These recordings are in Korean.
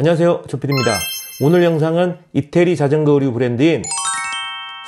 안녕하세요 조필입니다 오늘 영상은 이태리 자전거 의류 브랜드인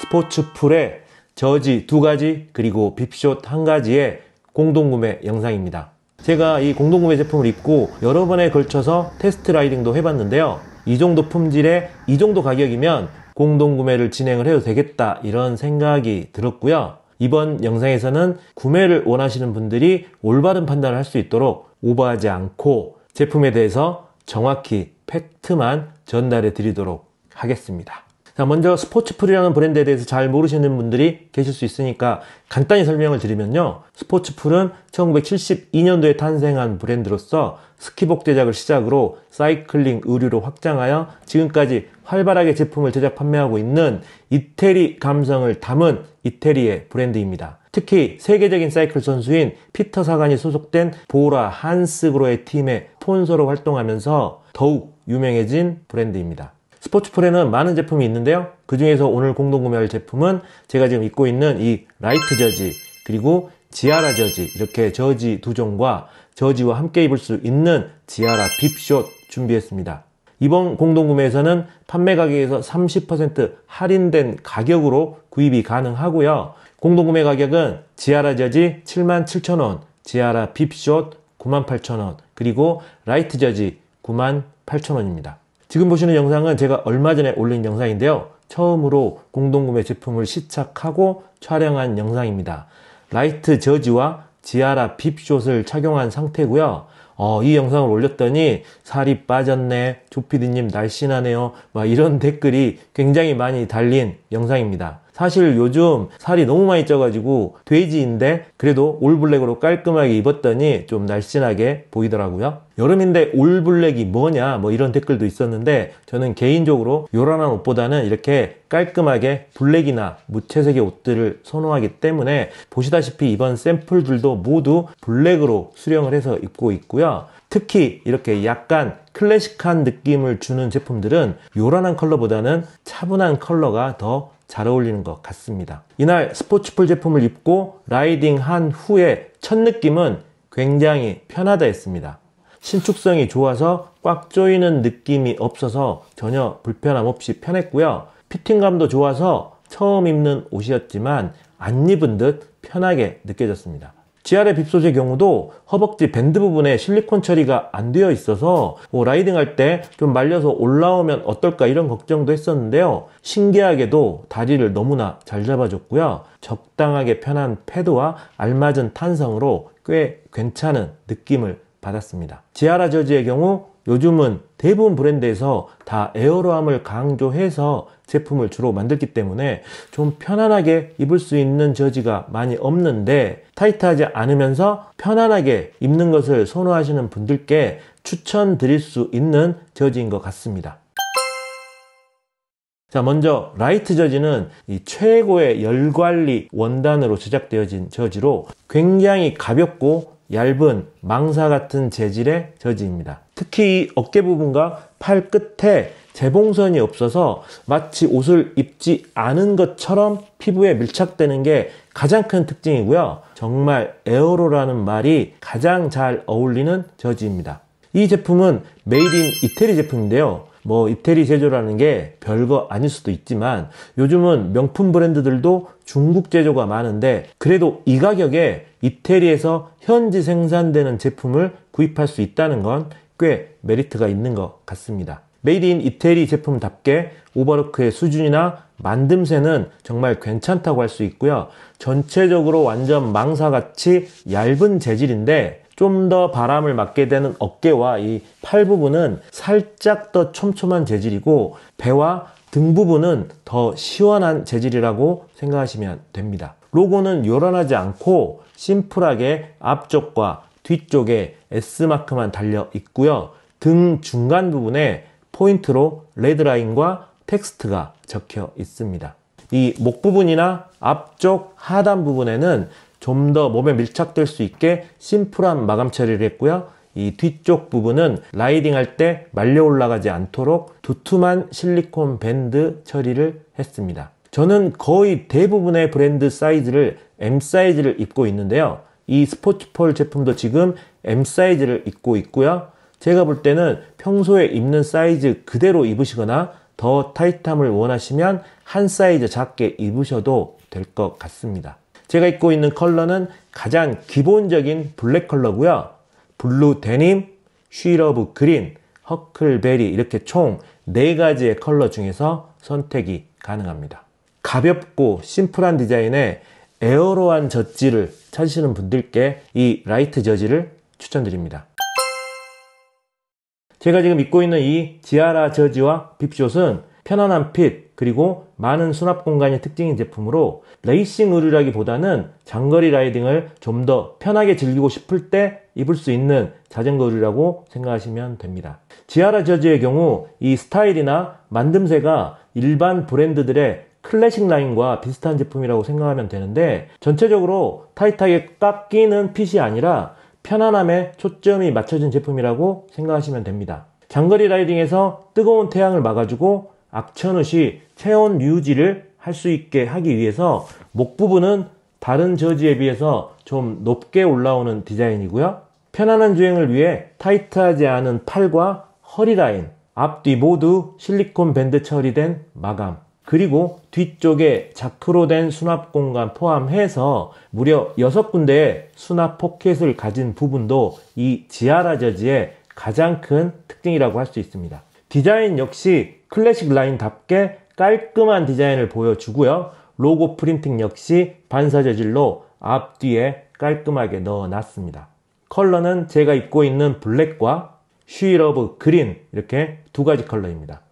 스포츠풀의 저지 두가지 그리고 빕숏 한가지의 공동구매 영상입니다 제가 이 공동구매 제품을 입고 여러 번에 걸쳐서 테스트 라이딩도 해봤는데요 이 정도 품질에 이 정도 가격이면 공동구매를 진행을 해도 되겠다 이런 생각이 들었고요 이번 영상에서는 구매를 원하시는 분들이 올바른 판단을 할 수 있도록 오버하지 않고 제품에 대해서 정확히 팩트만 전달해 드리도록 하겠습니다. 자, 먼저 스포츠풀이라는 브랜드에 대해서 잘 모르시는 분들이 계실 수 있으니까 간단히 설명을 드리면요. 스포츠풀은 1972년도에 탄생한 브랜드로서 스키복 제작을 시작으로 사이클링 의류로 확장하여 지금까지 활발하게 제품을 제작 판매하고 있는 이태리 감성을 담은 이태리의 브랜드입니다. 특히 세계적인 사이클 선수인 피터 사관이 소속된 보라 한스그로의 팀의 스폰서로 활동하면서 더욱 유명해진 브랜드입니다. 스포츠풀에는 많은 제품이 있는데요. 그 중에서 오늘 공동구매할 제품은 제가 지금 입고 있는 이 라이트 저지 그리고 지아라 저지 이렇게 저지 두 종과 저지와 함께 입을 수 있는 지아라 빕숏 준비했습니다. 이번 공동구매에서는 판매 가격에서 30% 할인된 가격으로 구입이 가능하고요. 공동구매 가격은 지아라 저지 77,000원, 지아라 빕숏 98,000원, 그리고 라이트 저지 9 9 8,000원입니다. 지금 보시는 영상은 제가 얼마 전에 올린 영상인데요. 처음으로 공동구매 제품을 시착하고 촬영한 영상입니다. 라이트 저지와 지아라 빕숏을 착용한 상태고요. 어, 이 영상을 올렸더니 살이 빠졌네, 조피디님 날씬하네요, 막 이런 댓글이 굉장히 많이 달린 영상입니다. 사실 요즘 살이 너무 많이 쪄가지고 돼지인데 그래도 올블랙으로 깔끔하게 입었더니 좀 날씬하게 보이더라고요. 여름인데 올블랙이 뭐냐 뭐 이런 댓글도 있었는데 저는 개인적으로 요란한 옷보다는 이렇게 깔끔하게 블랙이나 무채색의 옷들을 선호하기 때문에 보시다시피 이번 샘플들도 모두 블랙으로 수령을 해서 입고 있고요. 특히 이렇게 약간 클래식한 느낌을 주는 제품들은 요란한 컬러보다는 차분한 컬러가 더잘 어울리는 것 같습니다. 이날 스포츠풀 제품을 입고 라이딩 한 후에 첫 느낌은 굉장히 편하다 했습니다. 신축성이 좋아서 꽉 조이는 느낌이 없어서 전혀 불편함 없이 편했고요. 피팅감도 좋아서 처음 입는 옷이었지만 안 입은 듯 편하게 느껴졌습니다. GR의 빕소의 경우도 허벅지 밴드 부분에 실리콘 처리가 안 되어 있어서 뭐 라이딩 할 때 좀 말려서 올라오면 어떨까 이런 걱정도 했었는데요. 신기하게도 다리를 너무나 잘 잡아줬고요. 적당하게 편한 패드와 알맞은 탄성으로 꽤 괜찮은 느낌을 받았습니다. 지아라 저지의 경우 요즘은 대부분 브랜드에서 다 에어로함을 강조해서 제품을 주로 만들기 때문에 좀 편안하게 입을 수 있는 저지가 많이 없는데 타이트하지 않으면서 편안하게 입는 것을 선호하시는 분들께 추천드릴 수 있는 저지인 것 같습니다. 자, 먼저 라이트 저지는 이 최고의 열관리 원단으로 제작되어진 저지로 굉장히 가볍고 얇은 망사 같은 재질의 저지입니다. 특히 이 어깨 부분과 팔 끝에 재봉선이 없어서 마치 옷을 입지 않은 것처럼 피부에 밀착되는 게 가장 큰 특징이고요. 정말 에어로라는 말이 가장 잘 어울리는 저지입니다. 이 제품은 메이드 인 이태리 제품인데요. 뭐 이태리 제조라는 게 별거 아닐 수도 있지만 요즘은 명품 브랜드들도 중국 제조가 많은데 그래도 이 가격에 이태리에서 현지 생산되는 제품을 구입할 수 있다는 건 꽤 메리트가 있는 것 같습니다. 메이드 인 이태리 제품답게 오버로크의 수준이나 만듦새는 정말 괜찮다고 할 수 있고요. 전체적으로 완전 망사같이 얇은 재질인데 좀더 바람을 맞게 되는 어깨와 이 팔 부분은 살짝 더 촘촘한 재질이고 배와 등 부분은 더 시원한 재질이라고 생각하시면 됩니다. 로고는 요란하지 않고 심플하게 앞쪽과 뒤쪽에 S마크만 달려 있고요. 등 중간 부분에 포인트로 레드라인과 텍스트가 적혀 있습니다. 이 목 부분이나 앞쪽 하단 부분에는 좀더 몸에 밀착될 수 있게 심플한 마감 처리를 했고요. 이 뒤쪽 부분은 라이딩 할 때 말려 올라가지 않도록 두툼한 실리콘 밴드 처리를 했습니다. 저는 거의 대부분의 브랜드 사이즈를 M 사이즈를 입고 있는데요. 이 스포츠폴 제품도 지금 M 사이즈를 입고 있고요. 제가 볼 때는 평소에 입는 사이즈 그대로 입으시거나 더 타이트함을 원하시면 한 사이즈 작게 입으셔도 될 것 같습니다. 제가 입고 있는 컬러는 가장 기본적인 블랙 컬러고요. 블루 데님, 쉬러브 그린, 허클베리 이렇게 총 4가지의 컬러 중에서 선택이 가능합니다. 가볍고 심플한 디자인에 에어로한 젖지를 찾으시는 분들께 이 라이트 젖지를 추천드립니다. 제가 지금 입고 있는 이 지아라 젖지와 빕숏은 편안한 핏, 그리고 많은 수납 공간이 특징인 제품으로 레이싱 의류라기보다는 장거리 라이딩을 좀 더 편하게 즐기고 싶을 때 입을 수 있는 자전거 의류라고 생각하시면 됩니다. 지하라 저지의 경우 이 스타일이나 만듦새가 일반 브랜드들의 클래식 라인과 비슷한 제품이라고 생각하면 되는데 전체적으로 타이트하게 딱 끼는 핏이 아니라 편안함에 초점이 맞춰진 제품이라고 생각하시면 됩니다. 장거리 라이딩에서 뜨거운 태양을 막아주고 악천후시 체온 유지를 할 수 있게 하기 위해서 목 부분은 다른 저지에 비해서 좀 높게 올라오는 디자인이고요. 편안한 주행을 위해 타이트하지 않은 팔과 허리 라인, 앞뒤 모두 실리콘 밴드 처리된 마감, 그리고 뒤쪽에 자크로 된 수납 공간 포함해서 무려 6군데의 수납 포켓을 가진 부분도 이 지하라 저지의 가장 큰 특징이라고 할 수 있습니다. 디자인 역시 클래식 라인답게 깔끔한 디자인을 보여주고요. 로고 프린팅 역시 반사 재질로 앞뒤에 깔끔하게 넣어놨습니다. 컬러는 제가 입고 있는 블랙과 쉬러브 그린 이렇게 두 가지 컬러입니다.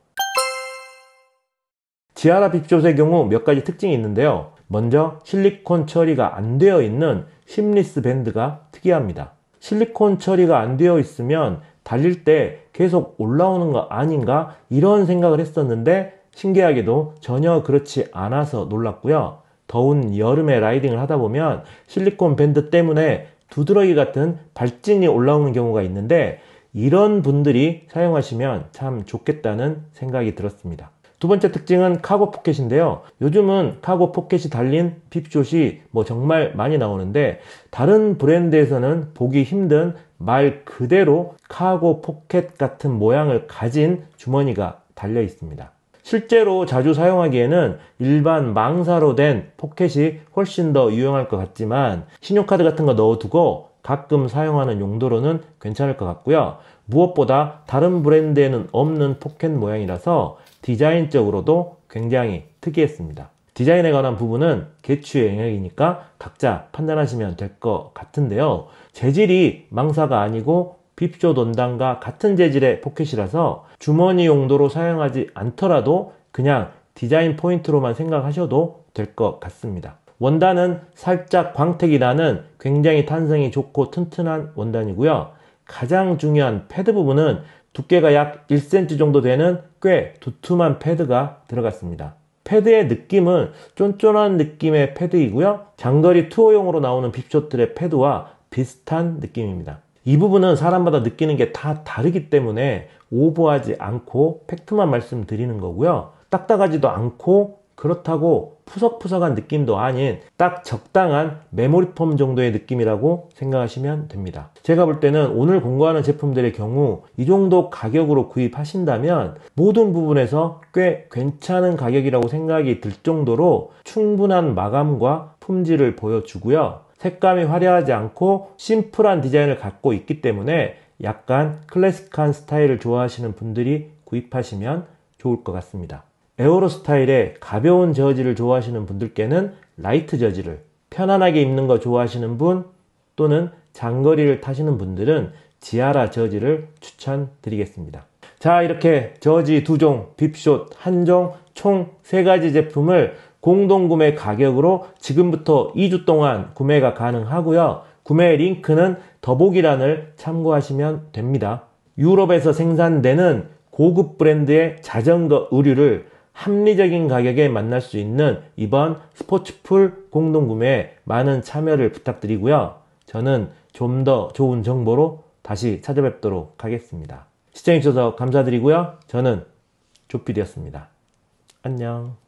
지하라 빕숏의 경우 몇 가지 특징이 있는데요. 먼저 실리콘 처리가 안 되어 있는 심리스 밴드가 특이합니다. 실리콘 처리가 안 되어 있으면 달릴 때 계속 올라오는 거 아닌가 이런 생각을 했었는데 신기하게도 전혀 그렇지 않아서 놀랐고요. 더운 여름에 라이딩을 하다 보면 실리콘 밴드 때문에 두드러기 같은 발진이 올라오는 경우가 있는데 이런 분들이 사용하시면 참 좋겠다는 생각이 들었습니다. 두 번째 특징은 카고 포켓인데요. 요즘은 카고 포켓이 달린 핍숏이 뭐 정말 많이 나오는데 다른 브랜드에서는 보기 힘든 말 그대로 카고 포켓 같은 모양을 가진 주머니가 달려 있습니다. 실제로 자주 사용하기에는 일반 망사로 된 포켓이 훨씬 더 유용할 것 같지만 신용카드 같은 거 넣어두고 가끔 사용하는 용도로는 괜찮을 것 같고요. 무엇보다 다른 브랜드에는 없는 포켓 모양이라서 디자인적으로도 굉장히 특이했습니다. 디자인에 관한 부분은 개취의 영역이니까 각자 판단하시면 될 것 같은데요. 재질이 망사가 아니고 빕쇼 논단과 같은 재질의 포켓이라서 주머니 용도로 사용하지 않더라도 그냥 디자인 포인트로만 생각하셔도 될 것 같습니다. 원단은 살짝 광택이 나는 굉장히 탄성이 좋고 튼튼한 원단이고요. 가장 중요한 패드 부분은 두께가 약 1cm 정도 되는 꽤 두툼한 패드가 들어갔습니다. 패드의 느낌은 쫀쫀한 느낌의 패드이고요. 장거리 투어용으로 나오는 빕쇼트의 패드와 비슷한 느낌입니다. 이 부분은 사람마다 느끼는 게 다 다르기 때문에 오버하지 않고 팩트만 말씀드리는 거고요. 딱딱하지도 않고 그렇다고 푸석푸석한 느낌도 아닌 딱 적당한 메모리폼 정도의 느낌이라고 생각하시면 됩니다. 제가 볼 때는 오늘 공부하는 제품들의 경우 이 정도 가격으로 구입하신다면 모든 부분에서 꽤 괜찮은 가격이라고 생각이 들 정도로 충분한 마감과 품질을 보여주고요. 색감이 화려하지 않고 심플한 디자인을 갖고 있기 때문에 약간 클래식한 스타일을 좋아하시는 분들이 구입하시면 좋을 것 같습니다. 에어로 스타일의 가벼운 저지를 좋아하시는 분들께는 라이트 저지를 편안하게 입는 거 좋아하시는 분 또는 장거리를 타시는 분들은 지하라 저지를 추천드리겠습니다. 자 이렇게 저지 두종 빕숏 한 종 총 세가지 제품을 공동구매 가격으로 지금부터 2주 동안 구매가 가능하고요. 구매 링크는 더보기란을 참고하시면 됩니다. 유럽에서 생산되는 고급 브랜드의 자전거 의류를 합리적인 가격에 만날 수 있는 이번 스포츠풀 공동구매에 많은 참여를 부탁드리고요. 저는 좀 더 좋은 정보로 다시 찾아뵙도록 하겠습니다. 시청해주셔서 감사드리고요. 저는 조필이었습니다. 안녕.